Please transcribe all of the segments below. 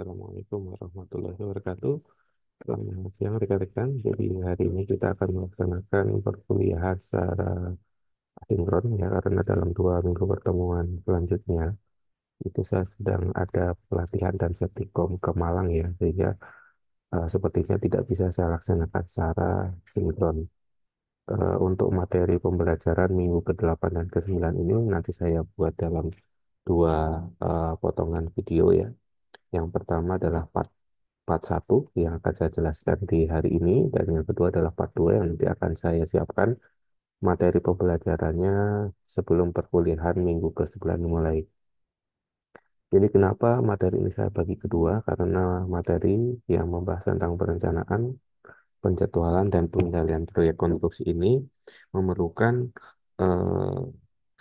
Assalamualaikum warahmatullahi wabarakatuh. Selamat siang rekan-rekan. Jadi hari ini kita akan melaksanakan perkuliahan secara asinkron ya karena dalam dua minggu pertemuan selanjutnya itu saya sedang ada pelatihan dan setikom ke Malang ya sehingga uh, sepertinya tidak bisa saya laksanakan secara sinkron. Uh, untuk materi pembelajaran minggu ke-8 dan ke-9 ini nanti saya buat dalam dua uh, potongan video ya yang pertama adalah part part 1 yang akan saya jelaskan di hari ini dan yang kedua adalah part 2 yang nanti akan saya siapkan materi pembelajarannya sebelum perkuliahan minggu ke-9 mulai. Jadi kenapa materi ini saya bagi kedua? Karena materi yang membahas tentang perencanaan, penjadwalan, dan pengendalian proyek konstruksi ini memerlukan eh,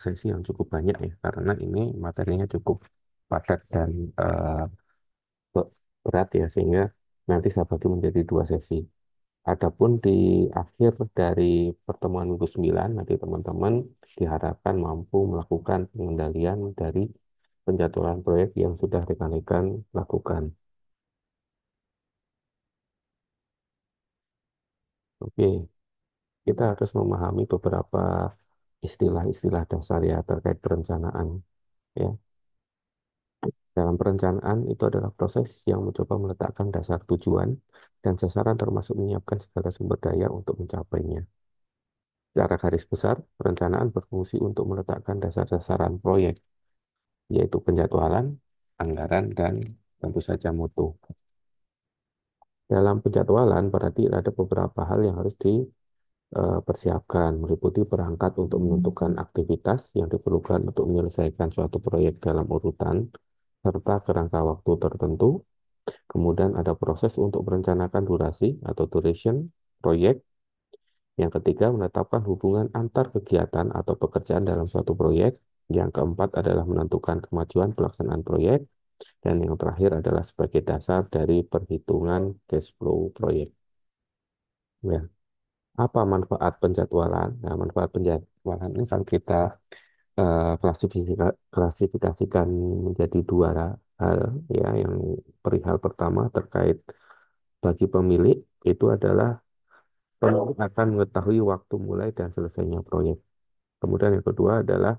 sesi yang cukup banyak ya, karena ini materinya cukup padat dan eh, berat ya sehingga nanti saya bagi menjadi dua sesi. Adapun di akhir dari pertemuan minggu 9 nanti teman-teman diharapkan mampu melakukan pengendalian dari penjadwalan proyek yang sudah rekan-rekan lakukan. Oke, kita harus memahami beberapa istilah-istilah dasar ya terkait perencanaan ya. Dalam perencanaan itu adalah proses yang mencoba meletakkan dasar tujuan dan sasaran termasuk menyiapkan segala sumber daya untuk mencapainya. Secara garis besar, perencanaan berfungsi untuk meletakkan dasar sasaran proyek, yaitu penjadwalan, anggaran, dan tentu saja mutu. Dalam penjadwalan berarti ada beberapa hal yang harus dipersiapkan, eh, meliputi perangkat untuk menentukan aktivitas yang diperlukan untuk menyelesaikan suatu proyek dalam urutan, serta kerangka waktu tertentu. Kemudian ada proses untuk merencanakan durasi atau duration proyek. Yang ketiga, menetapkan hubungan antar kegiatan atau pekerjaan dalam suatu proyek. Yang keempat adalah menentukan kemajuan pelaksanaan proyek. Dan yang terakhir adalah sebagai dasar dari perhitungan cash flow proyek. Ya. Apa manfaat penjadwalan? Nah, manfaat penjadwalan ini kita Eh, klasifikasikan menjadi dua hal ya yang perihal pertama terkait bagi pemilik itu adalah pemilik akan mengetahui waktu mulai dan selesainya proyek. Kemudian yang kedua adalah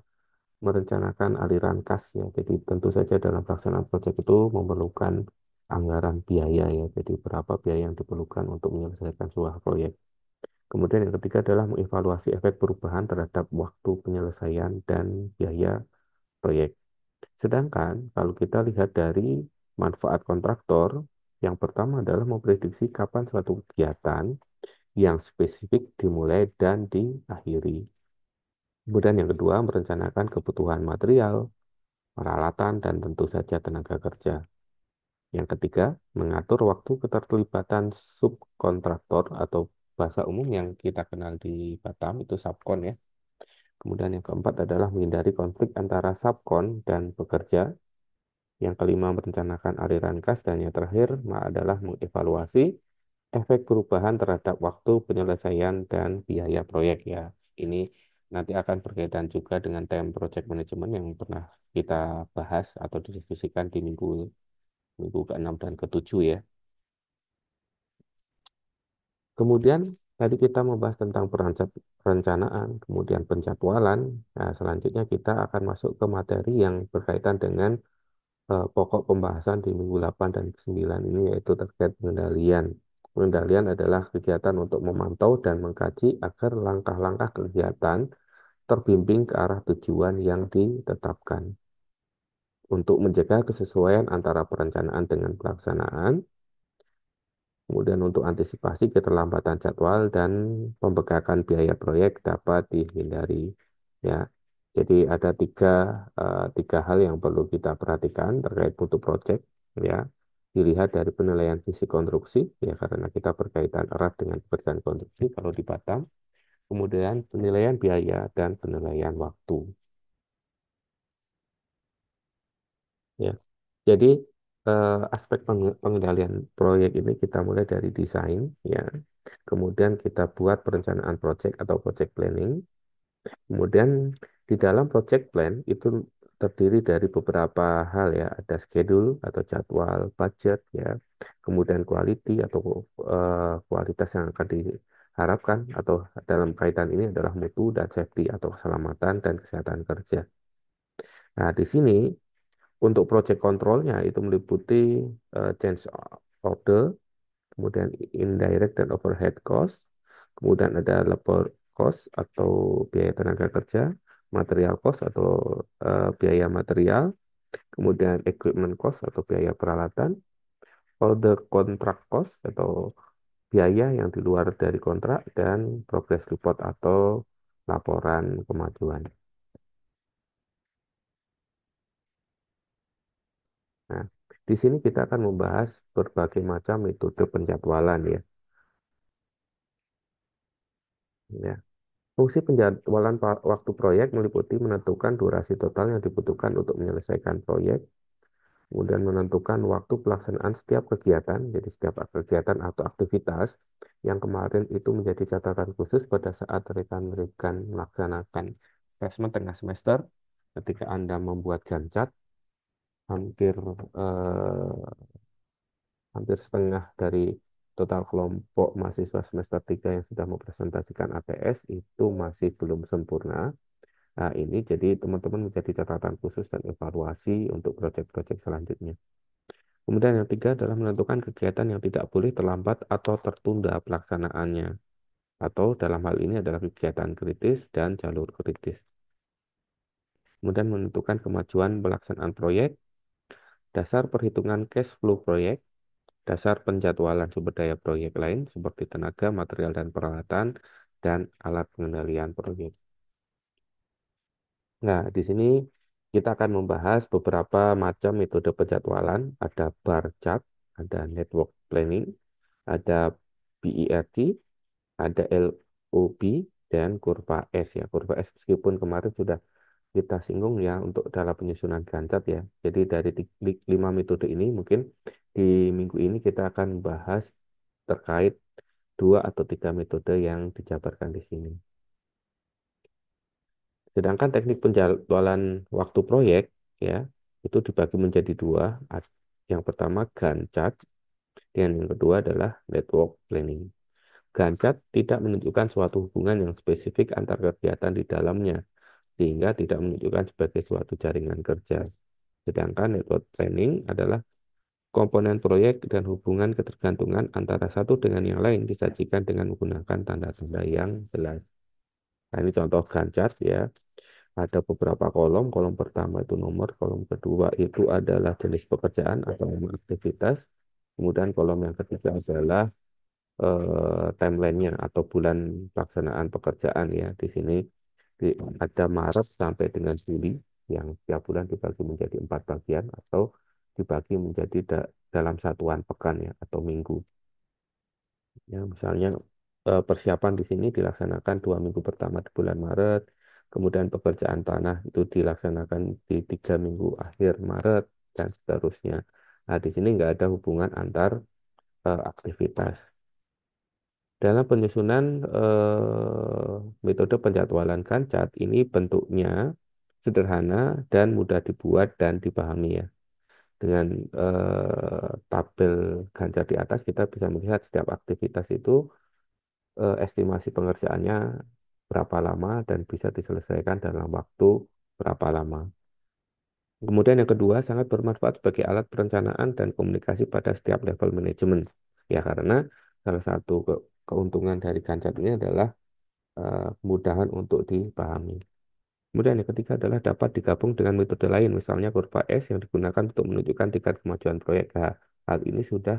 merencanakan aliran kas ya. Jadi tentu saja dalam pelaksanaan proyek itu memerlukan anggaran biaya ya. Jadi berapa biaya yang diperlukan untuk menyelesaikan sebuah proyek. Kemudian yang ketiga adalah mengevaluasi efek perubahan terhadap waktu penyelesaian dan biaya proyek. Sedangkan kalau kita lihat dari manfaat kontraktor, yang pertama adalah memprediksi kapan suatu kegiatan yang spesifik dimulai dan diakhiri. Kemudian yang kedua, merencanakan kebutuhan material, peralatan, dan tentu saja tenaga kerja. Yang ketiga, mengatur waktu keterlibatan subkontraktor atau bahasa umum yang kita kenal di Batam itu subkon ya. Kemudian yang keempat adalah menghindari konflik antara subkon dan pekerja. Yang kelima merencanakan aliran kas dan yang terakhir adalah mengevaluasi efek perubahan terhadap waktu penyelesaian dan biaya proyek ya. Ini nanti akan berkaitan juga dengan tema project management yang pernah kita bahas atau didiskusikan di minggu minggu ke-6 dan ke-7 ya. Kemudian tadi kita membahas tentang perencanaan, kemudian penjadwalan. Nah, selanjutnya kita akan masuk ke materi yang berkaitan dengan eh, pokok pembahasan di minggu 8 dan 9 ini yaitu terkait pengendalian. Pengendalian adalah kegiatan untuk memantau dan mengkaji agar langkah-langkah kegiatan terbimbing ke arah tujuan yang ditetapkan. Untuk menjaga kesesuaian antara perencanaan dengan pelaksanaan, Kemudian untuk antisipasi keterlambatan jadwal dan pembekakan biaya proyek dapat dihindari. Ya, jadi ada tiga eh, tiga hal yang perlu kita perhatikan terkait untuk proyek. Ya, dilihat dari penilaian visi konstruksi ya karena kita berkaitan erat dengan pekerjaan konstruksi kalau di Batam. Kemudian penilaian biaya dan penilaian waktu. Ya, jadi uh, aspek pengendalian proyek ini kita mulai dari desain ya. Kemudian kita buat perencanaan project atau project planning. Kemudian di dalam project plan itu terdiri dari beberapa hal ya, ada schedule atau jadwal, budget ya. Kemudian quality atau uh, kualitas yang akan diharapkan atau dalam kaitan ini adalah mutu dan safety atau keselamatan dan kesehatan kerja. Nah, di sini untuk project controlnya itu meliputi uh, change order, kemudian indirect dan overhead cost, kemudian ada labor cost atau biaya tenaga kerja, material cost atau uh, biaya material, kemudian equipment cost atau biaya peralatan, order contract cost atau biaya yang di luar dari kontrak, dan progress report atau laporan kemajuan. Di sini kita akan membahas berbagai macam metode penjadwalan ya. Ya. Fungsi penjadwalan waktu proyek meliputi menentukan durasi total yang dibutuhkan untuk menyelesaikan proyek, kemudian menentukan waktu pelaksanaan setiap kegiatan, jadi setiap kegiatan atau aktivitas yang kemarin itu menjadi catatan khusus pada saat rekan-rekan melaksanakan assessment tengah semester ketika Anda membuat gancat hampir eh, hampir setengah dari total kelompok mahasiswa semester 3 yang sudah mempresentasikan ATS itu masih belum sempurna. Nah, ini jadi teman-teman menjadi catatan khusus dan evaluasi untuk proyek-proyek selanjutnya. Kemudian yang ketiga adalah menentukan kegiatan yang tidak boleh terlambat atau tertunda pelaksanaannya. Atau dalam hal ini adalah kegiatan kritis dan jalur kritis. Kemudian menentukan kemajuan pelaksanaan proyek, dasar perhitungan cash flow proyek, dasar penjadwalan sumber daya proyek lain seperti tenaga, material, dan peralatan, dan alat pengendalian proyek. Nah, di sini kita akan membahas beberapa macam metode penjadwalan. Ada bar chart, ada network planning, ada BERT, ada LOB, dan kurva S ya. Kurva S meskipun kemarin sudah kita singgung ya untuk dalam penyusunan Gancat ya. Jadi dari lima metode ini mungkin di minggu ini kita akan bahas terkait dua atau tiga metode yang dijabarkan di sini. Sedangkan teknik penjadwalan waktu proyek ya itu dibagi menjadi dua. Yang pertama gancat dan yang kedua adalah network planning. Gancat tidak menunjukkan suatu hubungan yang spesifik antar kegiatan di dalamnya sehingga tidak menunjukkan sebagai suatu jaringan kerja. Sedangkan network planning adalah komponen proyek dan hubungan ketergantungan antara satu dengan yang lain disajikan dengan menggunakan tanda-tanda yang jelas. Nah, ini contoh Gantt ya. Ada beberapa kolom. Kolom pertama itu nomor, kolom kedua itu adalah jenis pekerjaan atau aktivitas. Kemudian kolom yang ketiga adalah eh, timelinenya atau bulan pelaksanaan pekerjaan ya. Di sini ada Maret sampai dengan Juli yang tiap bulan dibagi menjadi empat bagian atau dibagi menjadi da dalam satuan pekan ya atau minggu. Ya, misalnya eh, persiapan di sini dilaksanakan dua minggu pertama di bulan Maret, kemudian pekerjaan tanah itu dilaksanakan di tiga minggu akhir Maret dan seterusnya. Nah, di sini nggak ada hubungan antar uh, aktivitas. Dalam penyusunan eh, metode penjadwalan kancat ini bentuknya sederhana dan mudah dibuat dan dipahami ya. Dengan eh, tabel ganjar di atas kita bisa melihat setiap aktivitas itu eh, estimasi pengerjaannya berapa lama dan bisa diselesaikan dalam waktu berapa lama. Kemudian yang kedua sangat bermanfaat sebagai alat perencanaan dan komunikasi pada setiap level manajemen ya karena salah satu keuntungan dari Gancat ini adalah uh, kemudahan untuk dipahami. Kemudian yang ketiga adalah dapat digabung dengan metode lain, misalnya kurva S yang digunakan untuk menunjukkan tingkat kemajuan proyek H. Nah, hal ini sudah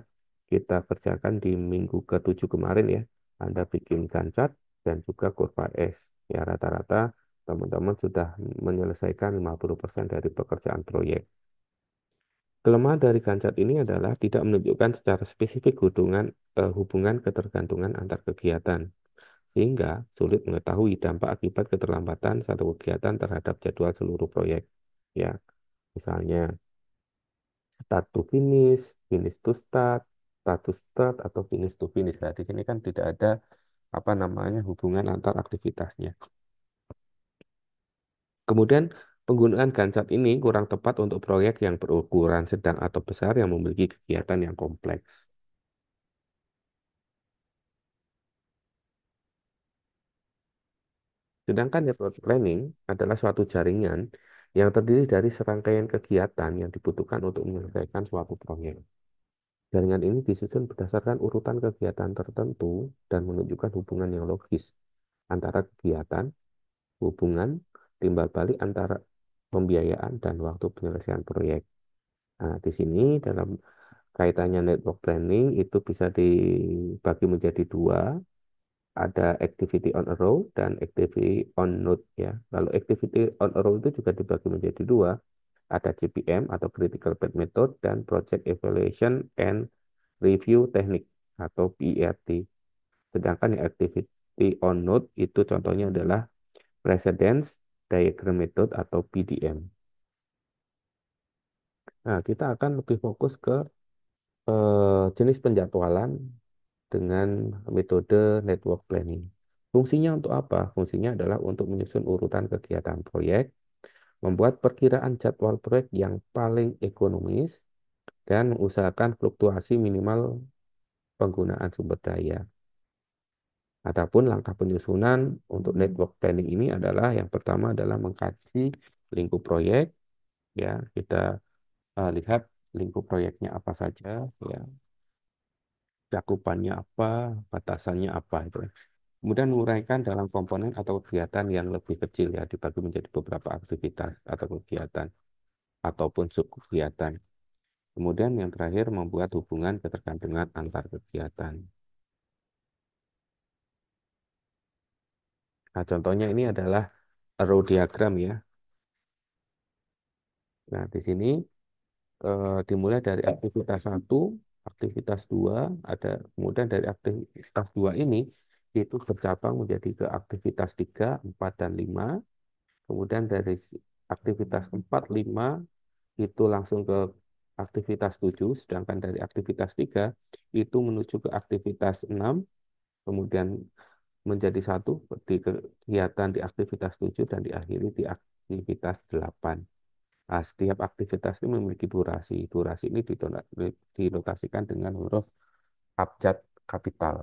kita kerjakan di minggu ke-7 kemarin ya. Anda bikin Gancat dan juga kurva S. Ya rata-rata teman-teman sudah menyelesaikan 50% dari pekerjaan proyek. Kelemahan dari Gancat ini adalah tidak menunjukkan secara spesifik hubungan, eh, hubungan ketergantungan antar kegiatan, sehingga sulit mengetahui dampak akibat keterlambatan satu kegiatan terhadap jadwal seluruh proyek. Ya, misalnya start to finish, finish to start, start to start atau finish to finish. Nah, di sini kan tidak ada apa namanya hubungan antar aktivitasnya. Kemudian Penggunaan Gantt ini kurang tepat untuk proyek yang berukuran sedang atau besar yang memiliki kegiatan yang kompleks. Sedangkan network planning adalah suatu jaringan yang terdiri dari serangkaian kegiatan yang dibutuhkan untuk menyelesaikan suatu proyek. Jaringan ini disusun berdasarkan urutan kegiatan tertentu dan menunjukkan hubungan yang logis antara kegiatan, hubungan, timbal balik antara pembiayaan dan waktu penyelesaian proyek. Nah, di sini dalam kaitannya network planning itu bisa dibagi menjadi dua. Ada activity on a row dan activity on node ya. Lalu activity on a row itu juga dibagi menjadi dua. Ada CPM atau critical path method dan project evaluation and review technique atau PERT. Sedangkan yang activity on node itu contohnya adalah precedence diagram method atau PDM. Nah, kita akan lebih fokus ke eh, jenis penjadwalan dengan metode network planning. Fungsinya untuk apa? Fungsinya adalah untuk menyusun urutan kegiatan proyek, membuat perkiraan jadwal proyek yang paling ekonomis, dan mengusahakan fluktuasi minimal penggunaan sumber daya. Adapun langkah penyusunan untuk hmm. network planning ini adalah yang pertama adalah mengkaji lingkup proyek, ya kita uh, lihat lingkup proyeknya apa saja, ya cakupannya apa, batasannya apa itu. Kemudian menguraikan dalam komponen atau kegiatan yang lebih kecil ya dibagi menjadi beberapa aktivitas atau kegiatan ataupun sub kegiatan. Kemudian yang terakhir membuat hubungan ketergantungan antar kegiatan. Nah, contohnya ini adalah row diagram ya. Nah, di sini eh, dimulai dari aktivitas 1, aktivitas 2, ada kemudian dari aktivitas 2 ini itu bercabang menjadi ke aktivitas 3, 4 dan 5. Kemudian dari aktivitas 4, 5 itu langsung ke aktivitas 7, sedangkan dari aktivitas 3 itu menuju ke aktivitas 6, kemudian menjadi satu di kegiatan di aktivitas tujuh dan diakhiri di aktivitas delapan. Nah, setiap aktivitas ini memiliki durasi. Durasi ini dinotasikan dengan huruf abjad kapital,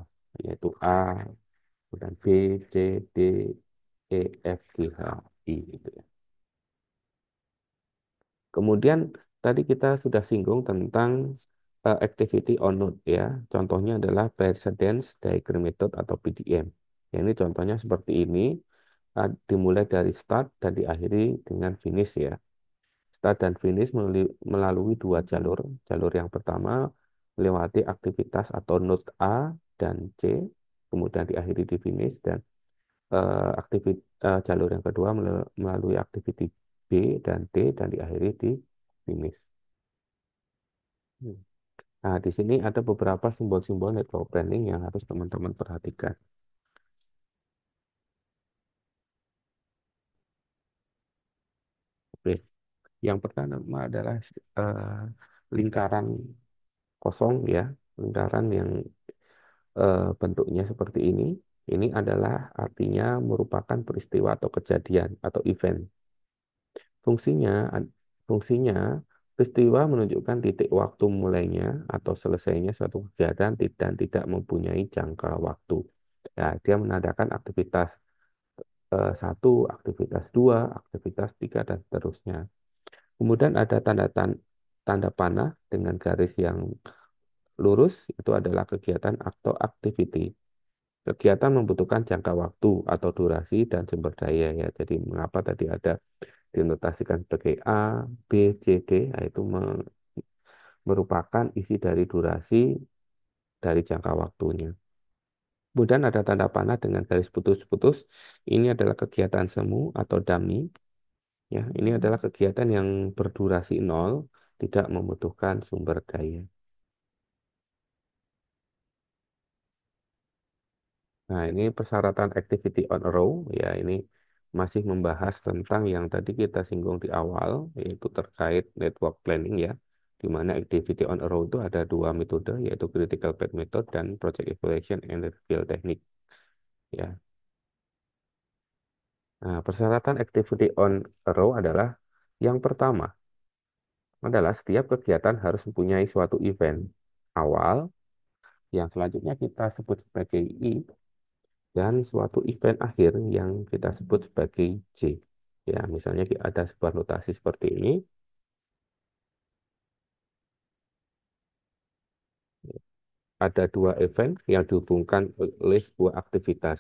yaitu A, kemudian B, C, D, E, F, G, H, I. Gitu ya. Kemudian tadi kita sudah singgung tentang uh, activity on note ya. Contohnya adalah precedence diagram method atau PDM. Ya, ini contohnya seperti ini, dimulai dari start dan diakhiri dengan finish ya. Start dan finish melalui dua jalur. Jalur yang pertama melewati aktivitas atau node A dan C, kemudian diakhiri di finish dan uh, eh, aktivit, uh, eh, jalur yang kedua melalui aktiviti B dan D dan diakhiri di finish. Hmm. Nah, di sini ada beberapa simbol-simbol network planning yang harus teman-teman perhatikan. Yang pertama adalah uh, lingkaran kosong ya, lingkaran yang uh, bentuknya seperti ini. Ini adalah artinya merupakan peristiwa atau kejadian atau event. Fungsinya fungsinya peristiwa menunjukkan titik waktu mulainya atau selesainya suatu kegiatan dan tidak mempunyai jangka waktu. Ya, dia menandakan aktivitas eh, satu, aktivitas dua, aktivitas tiga, dan seterusnya. Kemudian ada tanda tanda panah dengan garis yang lurus itu adalah kegiatan atau activity. Kegiatan membutuhkan jangka waktu atau durasi dan sumber daya ya. Jadi mengapa tadi ada dinotasikan sebagai A, B, C, D, yaitu nah, merupakan isi dari durasi dari jangka waktunya. Kemudian ada tanda panah dengan garis putus-putus. Ini adalah kegiatan semu atau dummy Ya, ini adalah kegiatan yang berdurasi nol, tidak membutuhkan sumber daya. Nah, ini persyaratan activity on a row, ya ini masih membahas tentang yang tadi kita singgung di awal, yaitu terkait network planning ya, di mana activity on a row itu ada dua metode, yaitu critical path method dan project evaluation and review technique. Ya, Nah, persyaratan activity on a row adalah yang pertama adalah setiap kegiatan harus mempunyai suatu event awal yang selanjutnya kita sebut sebagai I e, dan suatu event akhir yang kita sebut sebagai J. Ya, misalnya ada sebuah notasi seperti ini. Ada dua event yang dihubungkan oleh sebuah aktivitas.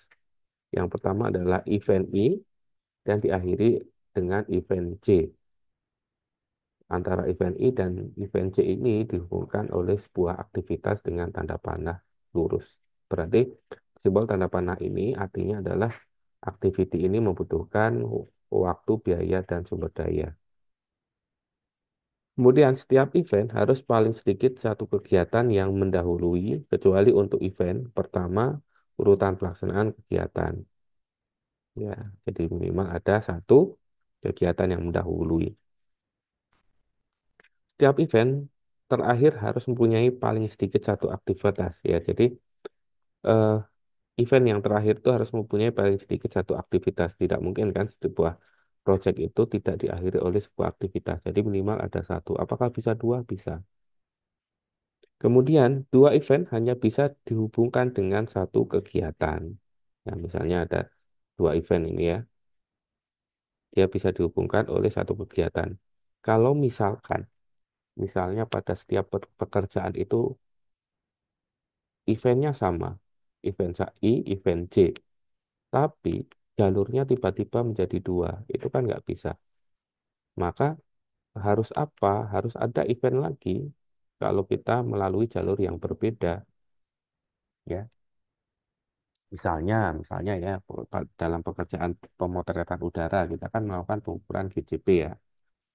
Yang pertama adalah event I e, dan diakhiri dengan event C. Antara event I dan event C ini dihubungkan oleh sebuah aktivitas dengan tanda panah lurus. Berarti simbol tanda panah ini artinya adalah aktiviti ini membutuhkan waktu, biaya, dan sumber daya. Kemudian setiap event harus paling sedikit satu kegiatan yang mendahului, kecuali untuk event pertama urutan pelaksanaan kegiatan. Ya, jadi minimal ada satu kegiatan yang mendahului. Setiap event terakhir harus mempunyai paling sedikit satu aktivitas ya. Jadi eh, event yang terakhir itu harus mempunyai paling sedikit satu aktivitas. Tidak mungkin kan sebuah project itu tidak diakhiri oleh sebuah aktivitas. Jadi minimal ada satu. Apakah bisa dua? Bisa. Kemudian dua event hanya bisa dihubungkan dengan satu kegiatan. Ya, misalnya ada dua event ini ya. Dia bisa dihubungkan oleh satu kegiatan. Kalau misalkan, misalnya pada setiap pekerjaan itu eventnya sama, event I, event J. Tapi jalurnya tiba-tiba menjadi dua, itu kan nggak bisa. Maka harus apa? Harus ada event lagi kalau kita melalui jalur yang berbeda. Ya, Misalnya, misalnya ya dalam pekerjaan pemotretan udara kita kan melakukan pengukuran GCP ya.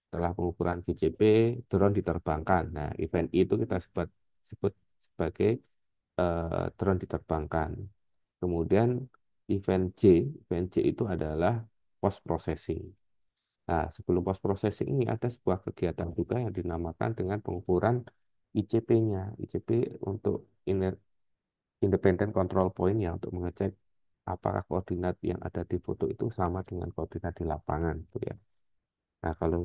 Setelah pengukuran GCP, drone diterbangkan. Nah, event itu kita sebut sebut sebagai uh, eh, drone diterbangkan. Kemudian event J, event J itu adalah post processing. Nah, sebelum post processing ini ada sebuah kegiatan juga yang dinamakan dengan pengukuran ICP-nya. ICP untuk independent control point ya untuk mengecek apakah koordinat yang ada di foto itu sama dengan koordinat di lapangan tuh gitu ya. Nah, kalau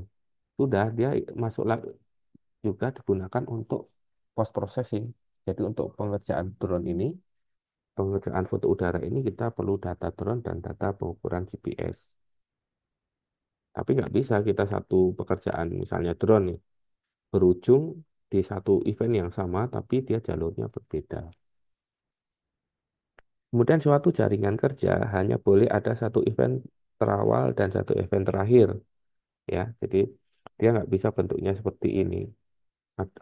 sudah dia masuk juga digunakan untuk post processing. Jadi untuk pengerjaan drone ini, pengerjaan foto udara ini kita perlu data drone dan data pengukuran GPS. Tapi nggak bisa kita satu pekerjaan misalnya drone nih, berujung di satu event yang sama tapi dia jalurnya berbeda. Kemudian suatu jaringan kerja hanya boleh ada satu event terawal dan satu event terakhir. Ya, jadi dia nggak bisa bentuknya seperti ini.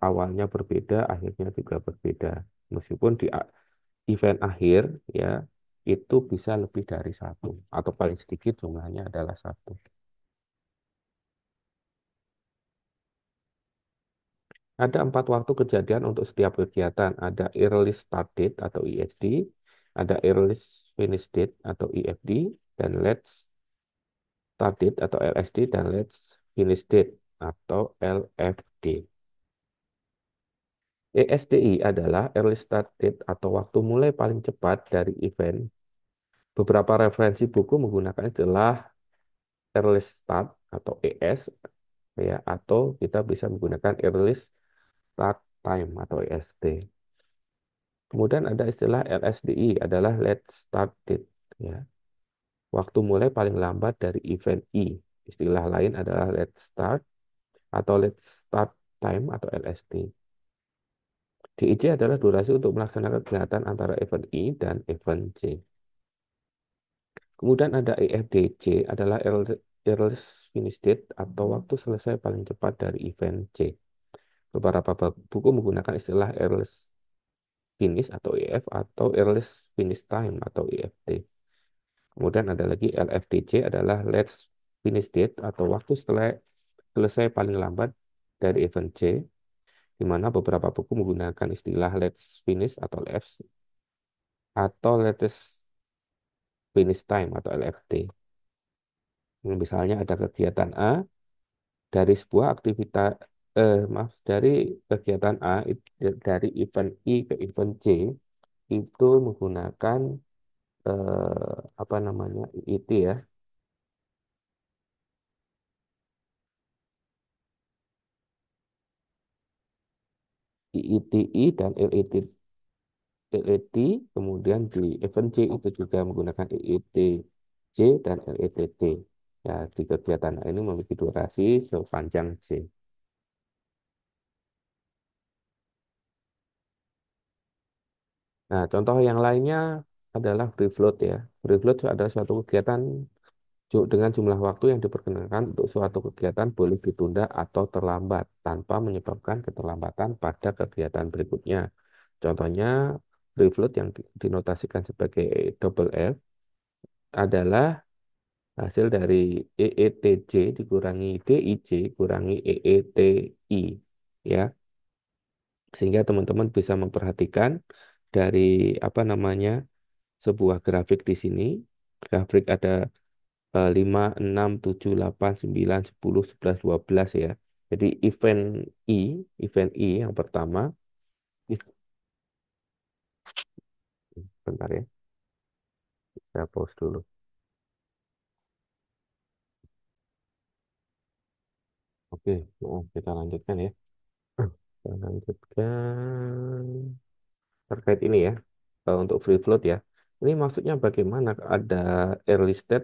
Awalnya berbeda, akhirnya juga berbeda. Meskipun di event akhir ya itu bisa lebih dari satu atau paling sedikit jumlahnya adalah satu. Ada empat waktu kejadian untuk setiap kegiatan. Ada early start date atau ESD ada earliest finish date atau EFD dan let's start date atau LSD dan let's finish date atau LFD. ESDI adalah early start date atau waktu mulai paling cepat dari event. Beberapa referensi buku menggunakan istilah early start atau ES ya atau kita bisa menggunakan early start time atau EST. Kemudian ada istilah LSDI adalah let's start date ya. Waktu mulai paling lambat dari event I. Istilah lain adalah let's start atau let's start time atau LST. DIC adalah durasi untuk melaksanakan kegiatan antara event I dan event J. Kemudian ada IFDC e adalah earliest finish date atau waktu selesai paling cepat dari event C. Beberapa buku menggunakan istilah earliest finish atau EF atau earliest finish time atau EFT. Kemudian ada lagi LFTC adalah let's finish date atau waktu setelah selesai paling lambat dari event C, di mana beberapa buku menggunakan istilah let's finish atau LF atau latest finish time atau LFT. Misalnya ada kegiatan A dari sebuah aktivitas eh, maaf dari kegiatan A dari event I ke event C itu menggunakan eh, apa namanya IIT ya IITI dan LET, LET kemudian di event C itu juga menggunakan C dan LETT ya di kegiatan A ini memiliki durasi sepanjang C Nah, contoh yang lainnya adalah free float ya. Free float adalah suatu kegiatan dengan jumlah waktu yang diperkenankan untuk suatu kegiatan boleh ditunda atau terlambat tanpa menyebabkan keterlambatan pada kegiatan berikutnya. Contohnya, free float yang dinotasikan sebagai double F adalah hasil dari EETJ dikurangi DIJ kurangi EETI ya. Sehingga teman-teman bisa memperhatikan dari apa namanya sebuah grafik di sini. Grafik ada e, 5, 6, 7, 8, 9, 10, 11, 12 ya. Jadi event I, event I yang pertama. Bentar ya. Kita pause dulu. Oke, oh, kita lanjutkan ya. Kita lanjutkan terkait ini ya eh, untuk free float ya. Ini maksudnya bagaimana ada early step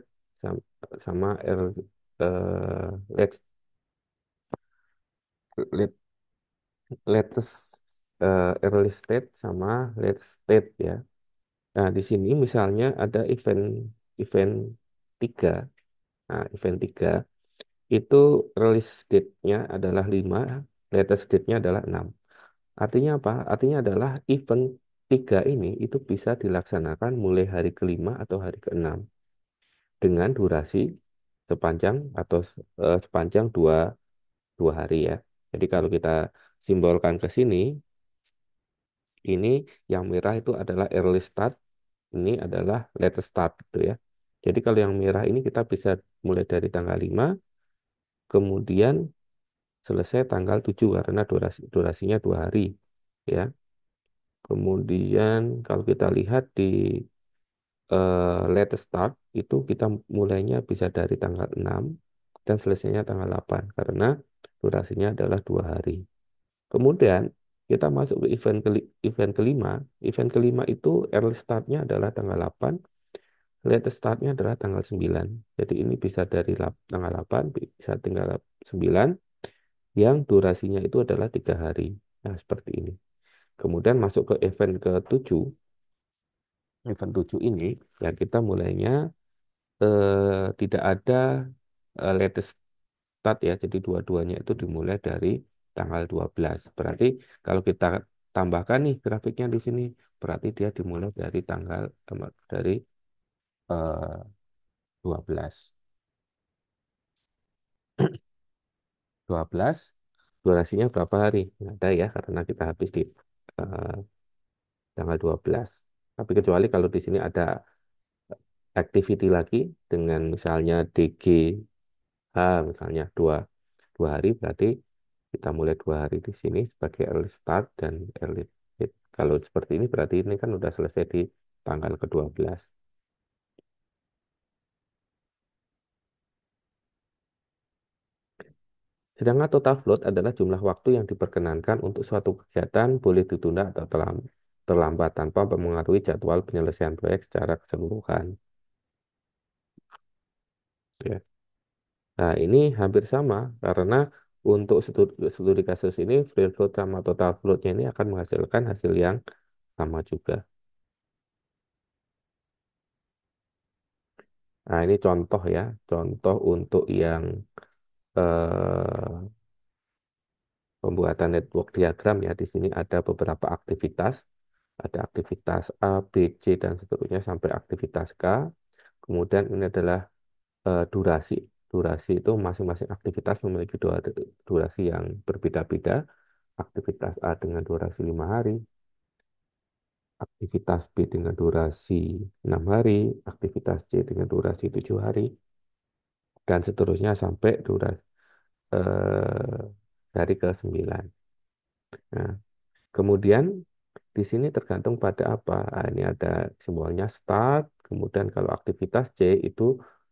sama eh, eh, early, uh, let's, let, let's uh, early state sama late state ya. Nah, di sini misalnya ada event event tiga Nah, event tiga itu release date-nya adalah lima latest date-nya adalah enam Artinya apa? Artinya adalah event tiga ini itu bisa dilaksanakan mulai hari kelima atau hari keenam dengan durasi sepanjang atau eh, sepanjang dua, dua hari ya. Jadi kalau kita simbolkan ke sini, ini yang merah itu adalah early start, ini adalah late start gitu ya. Jadi kalau yang merah ini kita bisa mulai dari tanggal 5, kemudian selesai tanggal 7 karena durasi durasinya dua hari ya kemudian kalau kita lihat di uh, latest start itu kita mulainya bisa dari tanggal 6 dan selesainya tanggal 8 karena durasinya adalah dua hari kemudian kita masuk ke event ke event kelima event kelima itu early startnya adalah tanggal 8 latest startnya adalah tanggal 9. Jadi ini bisa dari tanggal 8, bisa tanggal 9, yang durasinya itu adalah tiga hari. Nah, seperti ini. Kemudian masuk ke event ke-7. Event 7 ini, ya kita mulainya eh, tidak ada eh, latest start ya. Jadi dua-duanya itu dimulai dari tanggal 12. Berarti kalau kita tambahkan nih grafiknya di sini, berarti dia dimulai dari tanggal eh, dari eh, 12. 12 durasinya berapa hari ada ya karena kita habis di uh, tanggal 12 tapi kecuali kalau di sini ada activity lagi dengan misalnya DGH misalnya dua dua hari berarti kita mulai dua hari di sini sebagai early start dan early hit. Kalau seperti ini berarti ini kan sudah selesai di tanggal ke-12. Sedangkan total float adalah jumlah waktu yang diperkenankan untuk suatu kegiatan boleh ditunda atau terlambat tanpa mempengaruhi jadwal penyelesaian proyek secara keseluruhan. Gitu ya. Nah, ini hampir sama karena untuk studi, kasus ini free float sama total floatnya ini akan menghasilkan hasil yang sama juga. Nah, ini contoh ya, contoh untuk yang eh, pembuatan network diagram ya. Di sini ada beberapa aktivitas, ada aktivitas A, B, C dan seterusnya sampai aktivitas K. Kemudian ini adalah eh, durasi. Durasi itu masing-masing aktivitas memiliki dua durasi yang berbeda-beda. Aktivitas A dengan durasi lima hari, aktivitas B dengan durasi enam hari, aktivitas C dengan durasi tujuh hari, dan seterusnya sampai durasi eh, dari ke sembilan. Nah, kemudian di sini tergantung pada apa. Nah, ini ada simbolnya start, kemudian kalau aktivitas C itu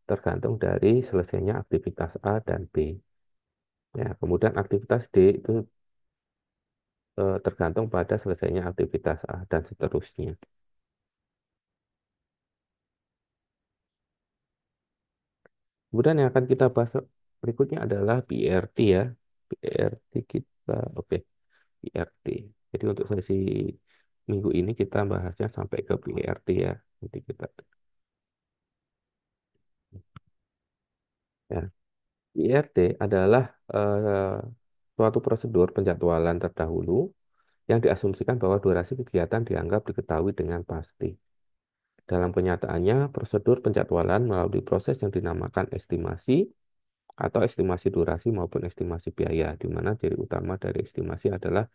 tergantung dari selesainya aktivitas A dan B. Ya, kemudian aktivitas D itu eh, tergantung pada selesainya aktivitas A dan seterusnya. Kemudian yang akan kita bahas berikutnya adalah BRT e ya. BRT e kita, oke, okay. PRT. E Jadi untuk sesi minggu ini kita bahasnya sampai ke BRT ya. Nanti kita ya. BRT adalah uh, suatu prosedur penjadwalan terdahulu yang diasumsikan bahwa durasi kegiatan dianggap diketahui dengan pasti. Dalam kenyataannya, prosedur penjadwalan melalui proses yang dinamakan estimasi atau estimasi durasi maupun estimasi biaya, di mana ciri utama dari estimasi adalah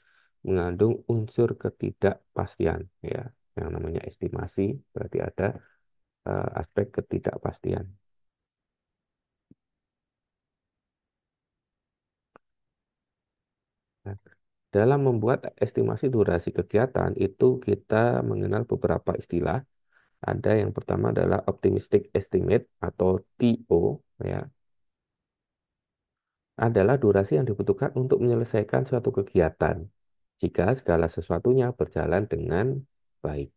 mengandung unsur ketidakpastian. Ya, yang namanya estimasi berarti ada uh, aspek ketidakpastian. Nah, dalam membuat estimasi durasi kegiatan itu kita mengenal beberapa istilah ada yang pertama adalah optimistic estimate atau TO ya. Adalah durasi yang dibutuhkan untuk menyelesaikan suatu kegiatan jika segala sesuatunya berjalan dengan baik.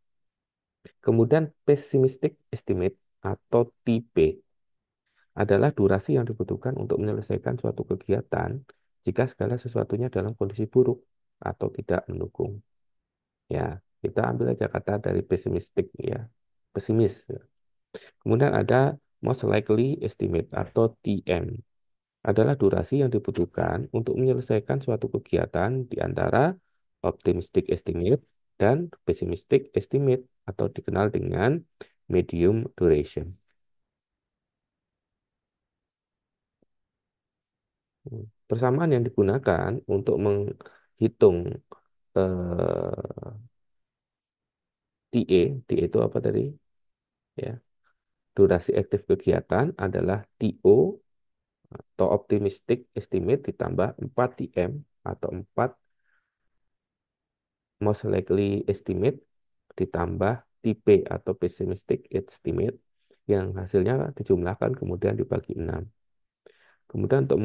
Kemudian pessimistic estimate atau TP adalah durasi yang dibutuhkan untuk menyelesaikan suatu kegiatan jika segala sesuatunya dalam kondisi buruk atau tidak mendukung. Ya, kita ambil aja kata dari pesimistik ya pesimis. Ya. Kemudian ada most likely estimate atau TM adalah durasi yang dibutuhkan untuk menyelesaikan suatu kegiatan di antara optimistic estimate dan pessimistic estimate atau dikenal dengan medium duration. Persamaan yang digunakan untuk menghitung eh, TA, TA itu apa tadi? Ya. Durasi aktif kegiatan adalah TO atau optimistic estimate ditambah 4 TM atau 4 most likely estimate ditambah TP atau pessimistic estimate yang hasilnya dijumlahkan kemudian dibagi 6. Kemudian untuk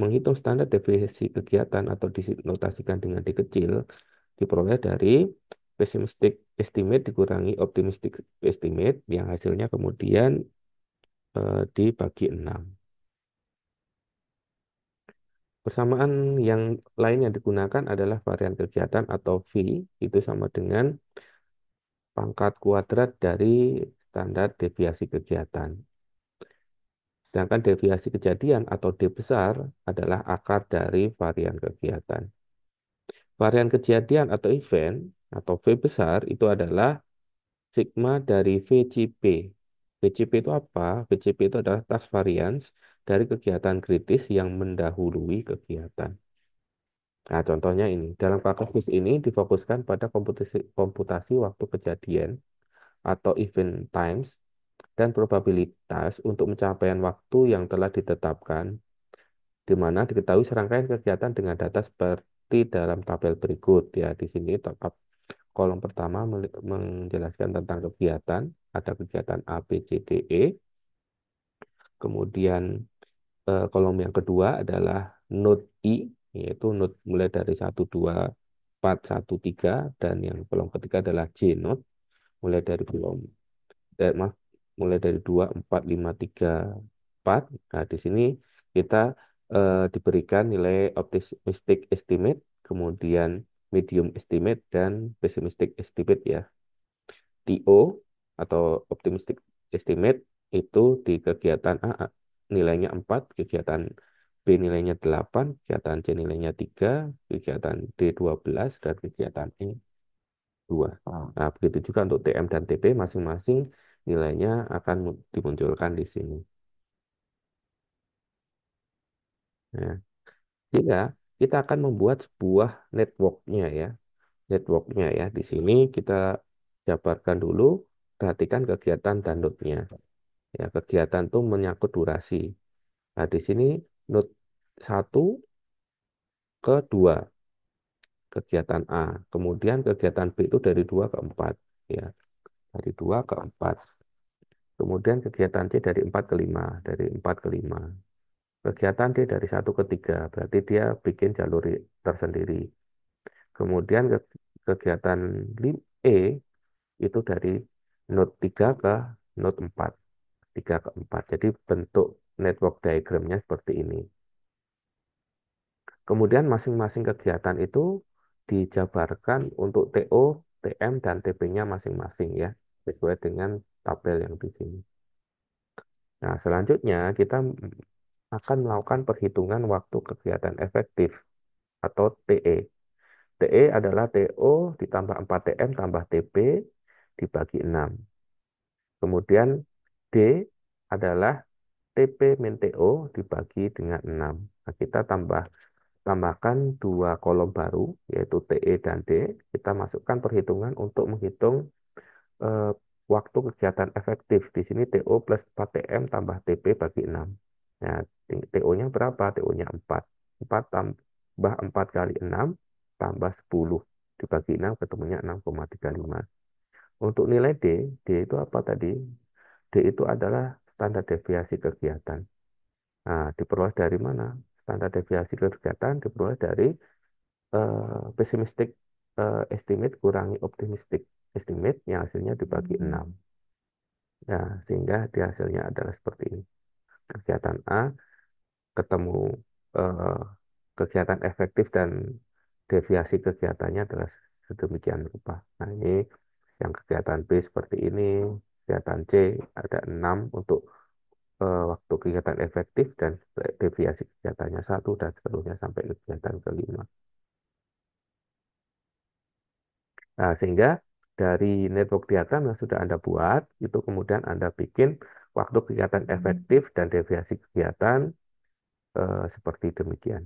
menghitung standar definisi kegiatan atau disnotasikan dengan dikecil diperoleh dari pessimistic estimate dikurangi optimistic estimate yang hasilnya kemudian eh, dibagi 6. Persamaan yang lain yang digunakan adalah varian kegiatan atau V, itu sama dengan pangkat kuadrat dari standar deviasi kegiatan. Sedangkan deviasi kejadian atau D besar adalah akar dari varian kegiatan. Varian kejadian atau event atau V besar itu adalah sigma dari VCP. VCP itu apa? VCP itu adalah task variance dari kegiatan kritis yang mendahului kegiatan. Nah, contohnya ini. Dalam kasus ini difokuskan pada komputasi, komputasi waktu kejadian atau event times dan probabilitas untuk mencapai waktu yang telah ditetapkan di mana diketahui serangkaian kegiatan dengan data seperti dalam tabel berikut ya di sini kolom pertama menjelaskan tentang kegiatan, ada kegiatan A, B, C, D, E. Kemudian eh, kolom yang kedua adalah note I, yaitu note mulai dari 1, 2, 4, 1, 3, dan yang kolom ketiga adalah J note, mulai dari kolom, eh, maaf, mulai dari 2, 4, 5, 3, 4. Nah, di sini kita eh, diberikan nilai optimistic estimate, kemudian medium estimate dan pessimistic estimate ya. TO atau optimistic estimate itu di kegiatan A nilainya 4, kegiatan B nilainya 8, kegiatan C nilainya 3, kegiatan D 12, dan kegiatan E 2. Ah. Nah, begitu juga untuk TM dan TP masing-masing nilainya akan dimunculkan di sini. Ya. Jika kita akan membuat sebuah networknya ya. Networknya ya. Di sini kita jabarkan dulu, perhatikan kegiatan dan node nya Ya, kegiatan tuh menyangkut durasi. Nah, di sini node satu ke dua kegiatan A. Kemudian kegiatan B itu dari dua ke empat ya. Dari dua ke empat Kemudian kegiatan C dari empat ke lima dari empat ke lima kegiatan D dari satu ke tiga, berarti dia bikin jalur tersendiri. Kemudian kegiatan E itu dari node 3 ke node 4. 3 ke 4. Jadi bentuk network diagramnya seperti ini. Kemudian masing-masing kegiatan itu dijabarkan untuk TO, TM, dan TP-nya masing-masing ya, sesuai dengan tabel yang di sini. Nah, selanjutnya kita akan melakukan perhitungan waktu kegiatan efektif atau TE. TE adalah TO ditambah 4TM tambah TP dibagi 6. Kemudian D adalah TP min TO dibagi dengan 6. Nah, kita tambah tambahkan dua kolom baru yaitu TE dan D. Kita masukkan perhitungan untuk menghitung eh, waktu kegiatan efektif. Di sini TO plus 4TM tambah TP bagi 6. Nah, TO-nya berapa? TO-nya 4. 4 tambah 4 kali 6 tambah 10. Dibagi 6 ketemunya 6,35. Untuk nilai D, D itu apa tadi? D itu adalah standar deviasi kegiatan. Nah, diperoleh dari mana? Standar deviasi kegiatan diperoleh dari uh, pesimistik uh, estimate kurangi optimistik estimate yang hasilnya dibagi 6. Hmm. Nah, sehingga di hasilnya adalah seperti ini kegiatan A ketemu eh, kegiatan efektif dan deviasi kegiatannya adalah sedemikian rupa. Nah ini yang kegiatan B seperti ini, kegiatan C ada 6 untuk eh, waktu kegiatan efektif dan deviasi kegiatannya satu dan seterusnya sampai kegiatan kelima. Nah, sehingga dari network diagram yang sudah Anda buat, itu kemudian Anda bikin waktu kegiatan hmm. efektif dan deviasi kegiatan eh, seperti demikian.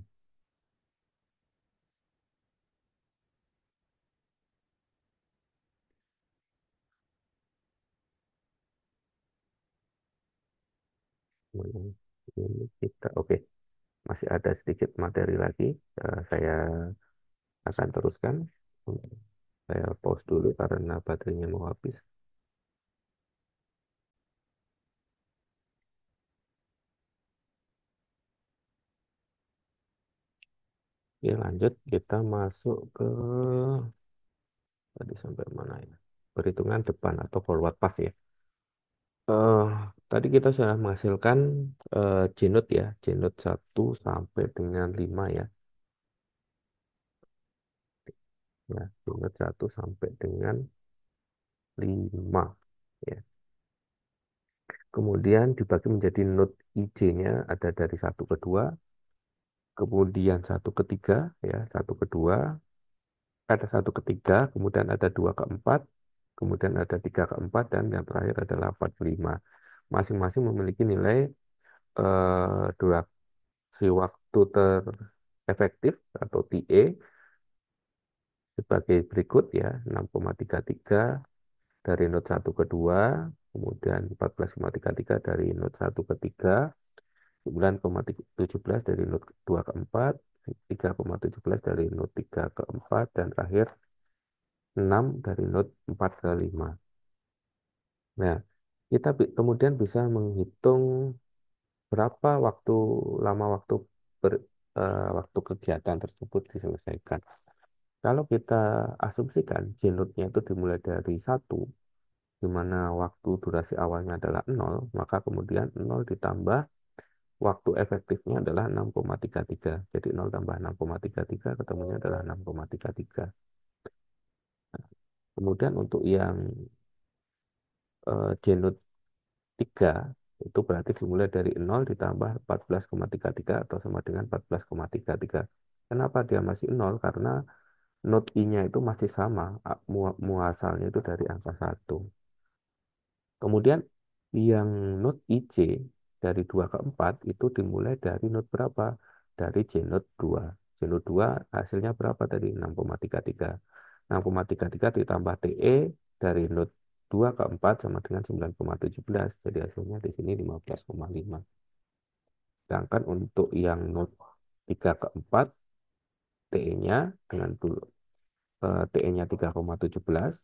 Ini kita oke, okay. masih ada sedikit materi lagi. Eh, saya akan teruskan saya pause dulu karena baterainya mau habis. Oke lanjut kita masuk ke tadi sampai mana ya? Perhitungan depan atau forward pass ya. Uh, tadi kita sudah menghasilkan uh, ya, jenut satu 1 sampai dengan 5 ya. Nah, minus 1 sampai dengan 5. Ya. Kemudian dibagi menjadi node IJ-nya ada dari 1 ke 2, kemudian 1 ke 3, ya, 1 ke 2, ada 1 ke 3, kemudian ada 2 ke 4, kemudian ada 3 ke 4, dan yang terakhir adalah 4 ke 5. Masing-masing memiliki nilai eh, durasi waktu terefektif atau TE sebagai berikut ya 6,33 dari node 1 ke 2 kemudian 14,33 dari node 1 ke 3 9,17 dari node 2 ke 4 3,17 dari node 3 ke 4 dan terakhir 6 dari node 4 ke 5 nah kita kemudian bisa menghitung berapa waktu lama waktu ber, uh, waktu kegiatan tersebut diselesaikan kalau kita asumsikan jenutnya itu dimulai dari satu, di mana waktu durasi awalnya adalah 0, maka kemudian 0 ditambah waktu efektifnya adalah 6,33. Jadi 0 tambah 6,33 ketemunya adalah 6,33. kemudian untuk yang eh, jenut e, 3, itu berarti dimulai dari 0 ditambah 14,33 atau sama dengan 14,33. Kenapa dia masih 0? Karena Not I-nya itu masih sama, muasalnya itu dari angka 1. Kemudian yang not IC dari 2 ke 4 itu dimulai dari not berapa? Dari J not 2. J not 2 hasilnya berapa tadi? 6,33. 6,33 ditambah TE dari not 2 ke 4 sama dengan 9,17. Jadi hasilnya di sini 15,5. Sedangkan untuk yang not 3 ke 4 TE-nya dengan dulu eh, TE-nya 3,17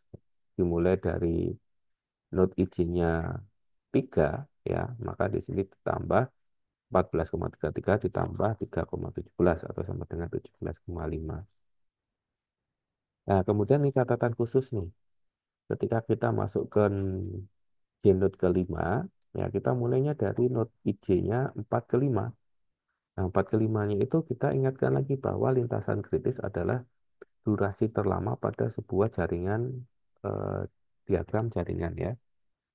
dimulai dari node izinnya nya 3 ya, maka di sini ditambah 14,33 ditambah 3,17 atau sama dengan 17,5. Nah, kemudian ini catatan khusus nih. Ketika kita masuk ke J node kelima, ya kita mulainya dari node izinnya nya 4 ke 5 yang empat kelimanya itu kita ingatkan lagi bahwa lintasan kritis adalah durasi terlama pada sebuah jaringan eh, diagram jaringan ya.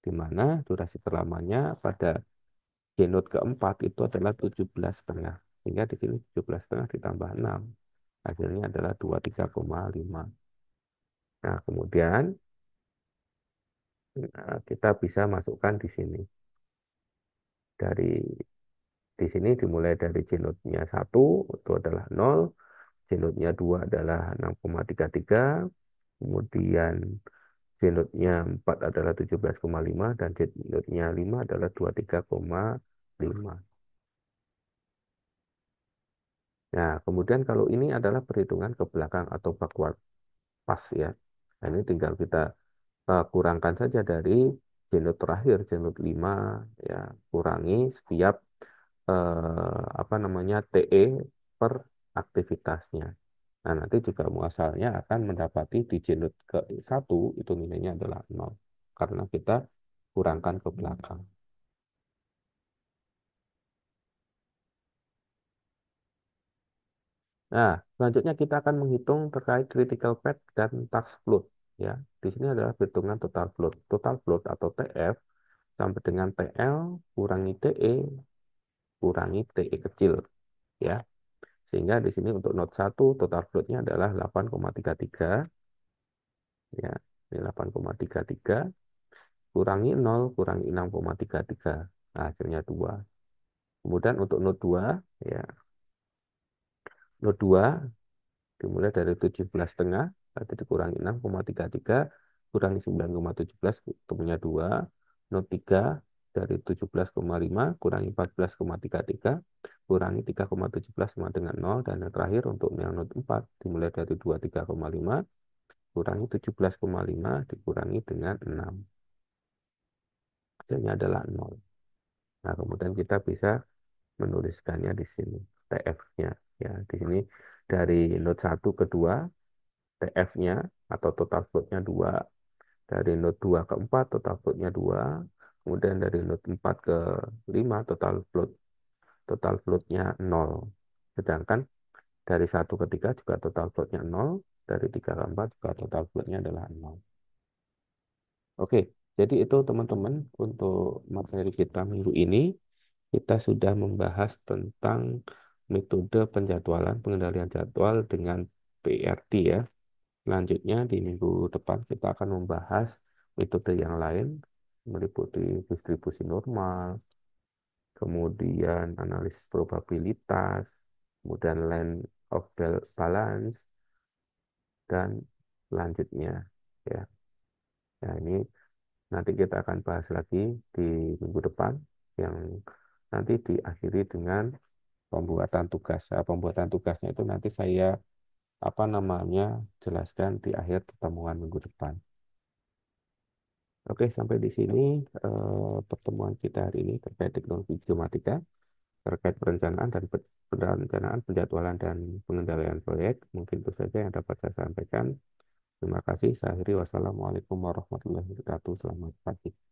Di mana durasi terlamanya pada genot keempat itu adalah 17 setengah. Sehingga di sini 17 setengah ditambah 6. Hasilnya adalah 23,5. Nah, kemudian eh, kita bisa masukkan di sini. Dari di sini dimulai dari genotnya 1 itu adalah 0, genotnya 2 adalah 6,33, kemudian genotnya 4 adalah 17,5 dan genotnya 5 adalah 23,5. Nah, kemudian kalau ini adalah perhitungan ke belakang atau backward pass ya. Nah, ini tinggal kita uh, kurangkan saja dari genot terakhir, genot 5 ya, kurangi setiap eh, apa namanya TE per aktivitasnya. Nah, nanti juga muasalnya akan mendapati di jenut ke satu itu nilainya adalah 0 karena kita kurangkan ke hmm. belakang. Nah, selanjutnya kita akan menghitung terkait critical path dan tax float. Ya, di sini adalah perhitungan total float. Total float atau TF sampai dengan TL kurangi TE kurangi TE kecil. ya Sehingga di sini untuk node 1 total floatnya adalah 8,33. Ya, ini 8,33. Kurangi 0, kurangi 6,33. Nah, hasilnya 2. Kemudian untuk node 2, ya. Node 2 dimulai dari 17,5, berarti dikurangi 6,33, kurangi 9,17, ketemunya 2. Node 3 dari 17,5 kurangi 14,33 kurangi 3,17 sama dengan 0 dan yang terakhir untuk yang not 4 dimulai dari 23,5 kurangi 17,5 dikurangi dengan 6 hasilnya adalah 0 nah kemudian kita bisa menuliskannya di sini TF-nya ya di sini dari node 1 ke 2 TF-nya atau total float-nya 2 dari node 2 ke 4 total float-nya 2 Kemudian dari node 4 ke 5 total float total floatnya 0. Sedangkan dari 1 ke 3 juga total floatnya 0, dari 3 ke 4 juga total floatnya adalah 0. Oke, jadi itu teman-teman untuk materi kita minggu ini kita sudah membahas tentang metode penjadwalan pengendalian jadwal dengan PRT ya. Selanjutnya di minggu depan kita akan membahas metode yang lain meliputi distribusi normal, kemudian analis probabilitas, kemudian land of balance, dan lanjutnya Ya. Nah, ini nanti kita akan bahas lagi di minggu depan yang nanti diakhiri dengan pembuatan tugas. Nah, pembuatan tugasnya itu nanti saya apa namanya jelaskan di akhir pertemuan minggu depan. Oke, sampai di sini eh, pertemuan kita hari ini terkait teknologi geomatika, terkait perencanaan dan perencanaan, penjadwalan dan pengendalian proyek. Mungkin itu saja yang dapat saya sampaikan. Terima kasih. Saya akhiri. Wassalamualaikum warahmatullahi wabarakatuh. Selamat pagi.